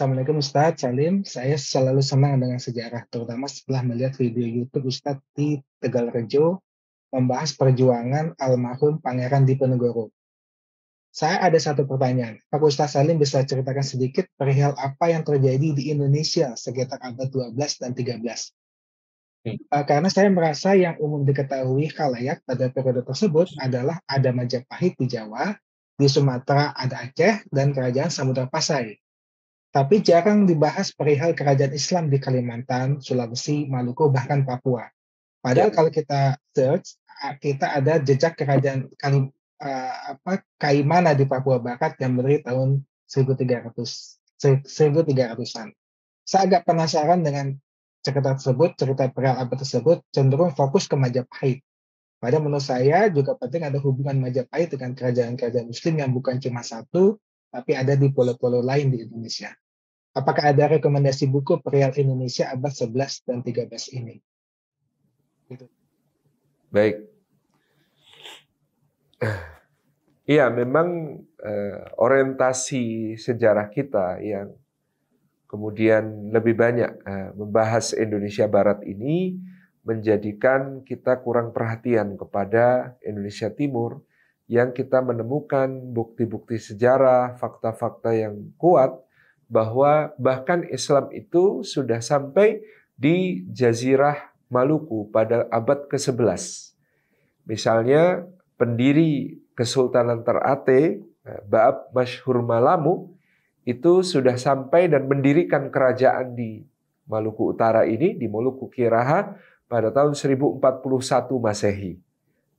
Assalamualaikum Ustaz Salim. Saya selalu senang dengan sejarah, terutama setelah melihat video YouTube Ustaz di Tegal Rejo membahas perjuangan almarhum Pangeran Diponegoro. Saya ada satu pertanyaan. Pak Ustaz Salim bisa ceritakan sedikit perihal apa yang terjadi di Indonesia sekitar abad 12 dan 13? Hmm. Eh, karena saya merasa yang umum diketahui kalayak pada periode tersebut adalah ada Majapahit di Jawa, di Sumatera ada Aceh, dan kerajaan Samudra Pasai tapi jarang dibahas perihal kerajaan Islam di Kalimantan, Sulawesi, Maluku, bahkan Papua. Padahal ya. kalau kita search, kita ada jejak kerajaan kan, uh, apa, Kaimana di Papua Barat yang berdiri tahun 1300 1300-an. Saya agak penasaran dengan cerita tersebut, cerita perihal abad tersebut cenderung fokus ke Majapahit. Pada menurut saya juga penting ada hubungan Majapahit dengan kerajaan-kerajaan Muslim yang bukan cuma satu, tapi ada di pulau-pulau lain di Indonesia. Apakah ada rekomendasi buku perihal Indonesia abad 11 dan 13 ini? Gitu. Baik. Iya, memang eh, orientasi sejarah kita yang kemudian lebih banyak eh, membahas Indonesia Barat ini menjadikan kita kurang perhatian kepada Indonesia Timur yang kita menemukan bukti-bukti sejarah, fakta-fakta yang kuat bahwa bahkan Islam itu sudah sampai di Jazirah Maluku pada abad ke-11. Misalnya pendiri Kesultanan Terate eh, Baab Mashhur Malamu, itu sudah sampai dan mendirikan kerajaan di Maluku Utara ini, di Maluku Kiraha, pada tahun 1041 Masehi.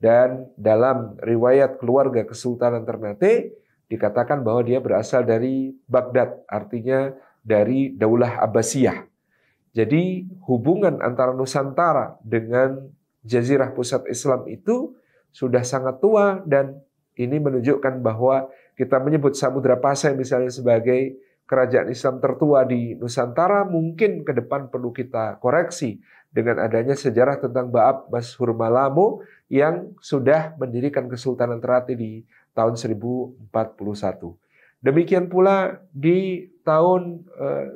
Dan dalam riwayat keluarga Kesultanan Ternate dikatakan bahwa dia berasal dari Baghdad, artinya dari Daulah Abbasiyah. Jadi hubungan antara Nusantara dengan Jazirah Pusat Islam itu sudah sangat tua dan ini menunjukkan bahwa kita menyebut Samudra Pasai misalnya sebagai kerajaan Islam tertua di Nusantara mungkin ke depan perlu kita koreksi dengan adanya sejarah tentang Baab Mas Hurmalamo yang sudah mendirikan Kesultanan Terati di tahun 1041. Demikian pula di tahun 1190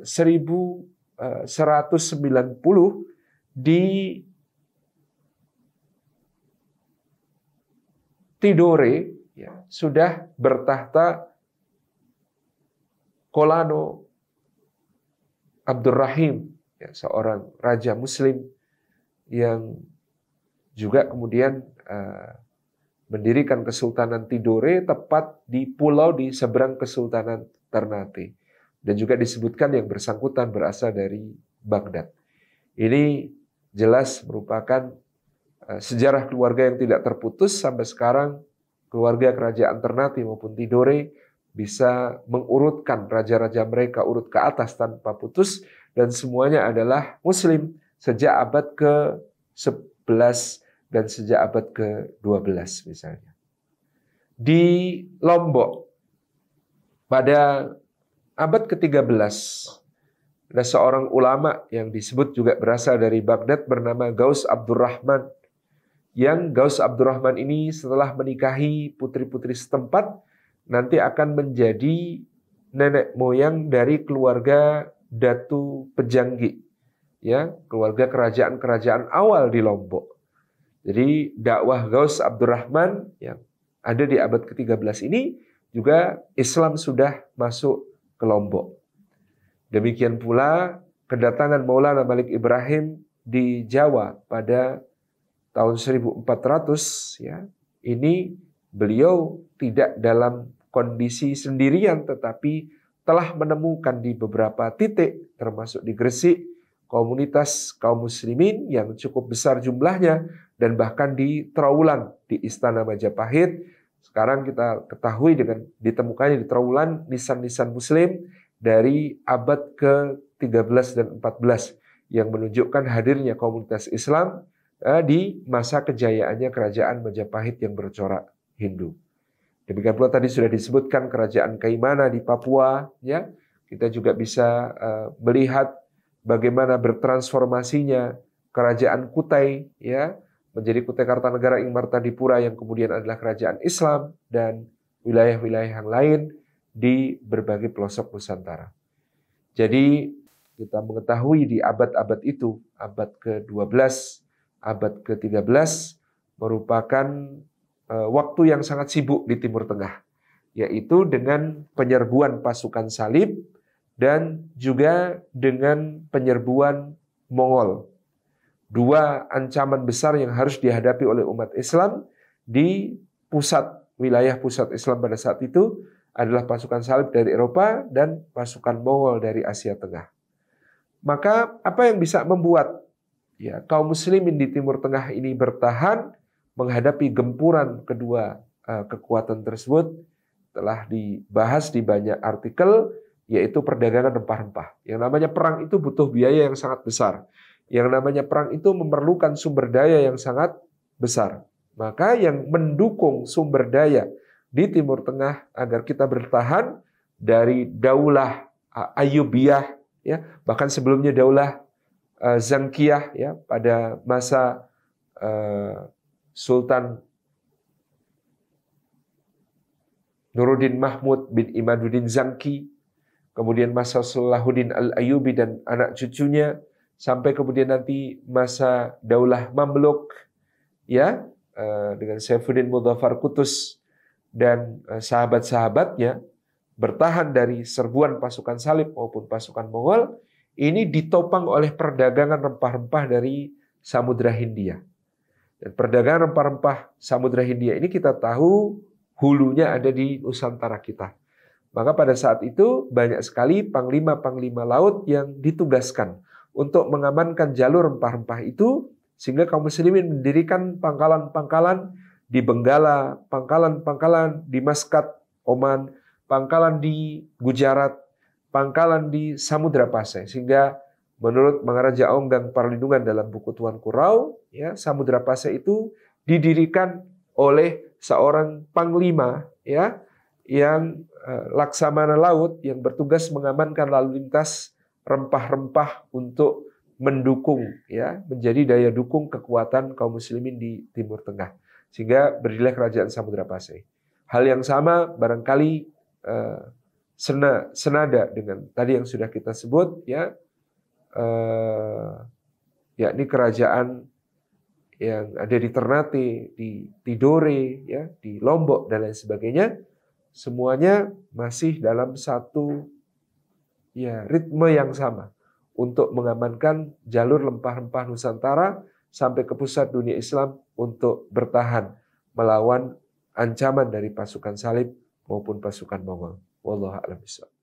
eh, eh, di Tidore ya, sudah bertahta Kolano Abdurrahim, ya, seorang raja Muslim yang juga kemudian eh, mendirikan Kesultanan Tidore tepat di pulau di seberang Kesultanan Ternate. Dan juga disebutkan yang bersangkutan berasal dari Baghdad. Ini jelas merupakan eh, sejarah keluarga yang tidak terputus sampai sekarang keluarga kerajaan Ternate maupun Tidore bisa mengurutkan raja-raja mereka urut ke atas tanpa putus dan semuanya adalah muslim sejak abad ke-11 dan sejak abad ke-12 misalnya. Di Lombok pada abad ke-13 ada seorang ulama yang disebut juga berasal dari Baghdad bernama Gaus Abdurrahman yang Gaus Abdurrahman ini setelah menikahi putri-putri setempat nanti akan menjadi nenek moyang dari keluarga Datu Pejanggi, ya keluarga kerajaan-kerajaan awal di Lombok. Jadi dakwah Gaus Abdurrahman yang ada di abad ke-13 ini juga Islam sudah masuk ke Lombok. Demikian pula kedatangan Maulana Malik Ibrahim di Jawa pada tahun 1400 ya. Ini beliau tidak dalam kondisi sendirian tetapi telah menemukan di beberapa titik termasuk di Gresik komunitas kaum muslimin yang cukup besar jumlahnya dan bahkan di Trawulan di Istana Majapahit sekarang kita ketahui dengan ditemukannya di Trawulan nisan-nisan muslim dari abad ke-13 dan 14 yang menunjukkan hadirnya komunitas Islam eh, di masa kejayaannya kerajaan Majapahit yang bercorak Hindu. Demikian pula tadi sudah disebutkan kerajaan Kaimana di Papua, ya. Kita juga bisa eh, melihat bagaimana bertransformasinya kerajaan Kutai, ya, menjadi Kutai Kartanegara Ing Martadipura yang kemudian adalah kerajaan Islam dan wilayah-wilayah yang lain di berbagai pelosok Nusantara. Jadi kita mengetahui di abad-abad itu, abad ke-12, abad ke-13 merupakan Eh, waktu yang sangat sibuk di Timur Tengah, yaitu dengan penyerbuan pasukan salib dan juga dengan penyerbuan Mongol. Dua ancaman besar yang harus dihadapi oleh umat Islam di pusat wilayah pusat Islam pada saat itu adalah pasukan salib dari Eropa dan pasukan Mongol dari Asia Tengah. Maka apa yang bisa membuat ya kaum muslimin di Timur Tengah ini bertahan menghadapi gempuran kedua eh, kekuatan tersebut telah dibahas di banyak artikel yaitu perdagangan rempah-rempah. Yang namanya perang itu butuh biaya yang sangat besar. Yang namanya perang itu memerlukan sumber daya yang sangat besar. Maka yang mendukung sumber daya di Timur Tengah agar kita bertahan dari daulah eh, Ayubiah, ya, bahkan sebelumnya daulah eh, Zangkiah ya pada masa Sultan Nuruddin Mahmud bin Imaduddin Zangki, kemudian masa Salahuddin Al-Ayubi dan anak cucunya, sampai kemudian nanti masa Daulah Mamluk, ya, eh, dengan Saifuddin Mudhafar Kutus dan eh, sahabat-sahabatnya bertahan dari serbuan pasukan salib maupun pasukan Mongol, ini ditopang oleh perdagangan rempah-rempah dari Samudra Hindia. Dan perdagangan rempah-rempah Samudra Hindia ini kita tahu hulunya ada di Nusantara kita. Maka pada saat itu banyak sekali panglima-panglima laut yang ditugaskan untuk mengamankan jalur rempah-rempah itu sehingga kaum muslimin mendirikan pangkalan-pangkalan di Benggala, pangkalan-pangkalan di Maskat, Oman, pangkalan di Gujarat, pangkalan di Samudra Pasai sehingga Menurut mangaraja Om dan Perlindungan dalam buku Tuan Kurau, ya, Samudra Pasai itu didirikan oleh seorang panglima ya yang eh, laksamana laut yang bertugas mengamankan lalu lintas rempah-rempah untuk mendukung ya menjadi daya dukung kekuatan kaum muslimin di Timur Tengah sehingga berdirilah kerajaan Samudra Pasai. Hal yang sama barangkali eh, senada dengan tadi yang sudah kita sebut ya eh, yakni kerajaan yang ada di Ternate, di Tidore, ya, di Lombok dan lain sebagainya, semuanya masih dalam satu ya ritme yang sama untuk mengamankan jalur lempah-lempah Nusantara sampai ke pusat dunia Islam untuk bertahan melawan ancaman dari pasukan salib maupun pasukan Mongol. Wallahu a'lam bishawab.